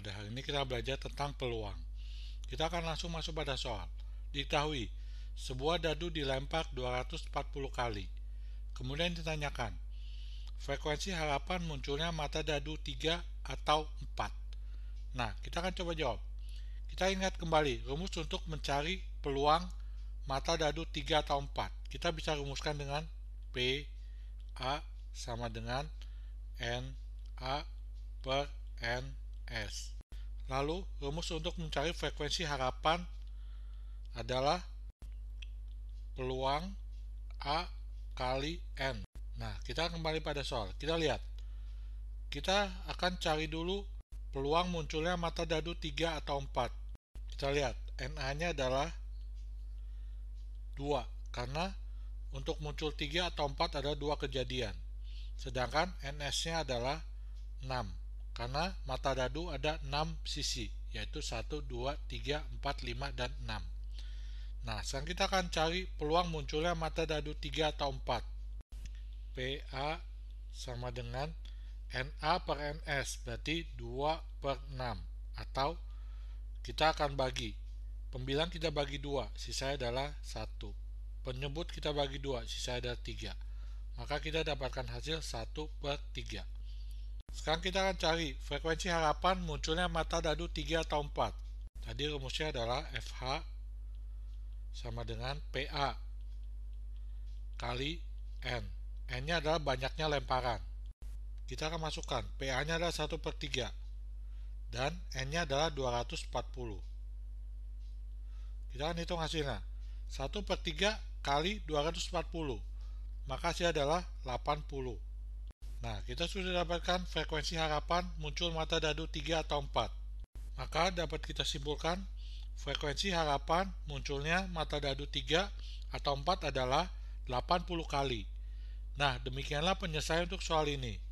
pada hari ini kita belajar tentang peluang. Kita akan langsung masuk pada soal. Diketahui, sebuah dadu dilempar 240 kali. Kemudian ditanyakan, frekuensi harapan munculnya mata dadu 3 atau 4. Nah, kita akan coba jawab. Kita ingat kembali rumus untuk mencari peluang mata dadu 3 atau 4. Kita bisa rumuskan dengan P A sama dengan N A per N S. Lalu, rumus untuk mencari frekuensi harapan adalah peluang A kali N. Nah, kita kembali pada soal. Kita lihat. Kita akan cari dulu peluang munculnya mata dadu 3 atau 4. Kita lihat, NA-nya adalah 2. Karena untuk muncul 3 atau 4 ada dua kejadian. Sedangkan NS-nya adalah 6 karena mata dadu ada 6 sisi yaitu 1, 2, 3, 4, 5, dan 6 nah sekarang kita akan cari peluang munculnya mata dadu 3 atau 4 PA sama dengan NA per NS berarti 2 per 6 atau kita akan bagi pembilang kita bagi 2 sisa adalah 1 penyebut kita bagi 2 sisa adalah 3 maka kita dapatkan hasil 1 per 3 sekarang kita akan cari frekuensi harapan munculnya mata dadu 3 atau 4. Tadi rumusnya adalah FH sama dengan PA kali N. N-nya adalah banyaknya lemparan. Kita akan masukkan PA-nya adalah 1 per 3 dan N-nya adalah 240. Kita akan hitung hasilnya. 1 per 3 kali 240. Maka hasilnya adalah 80. Kita sudah dapatkan frekuensi harapan muncul mata dadu 3 atau 4. Maka dapat kita simpulkan frekuensi harapan munculnya mata dadu 3 atau 4 adalah 80 kali. Nah, demikianlah penyelesaian untuk soal ini.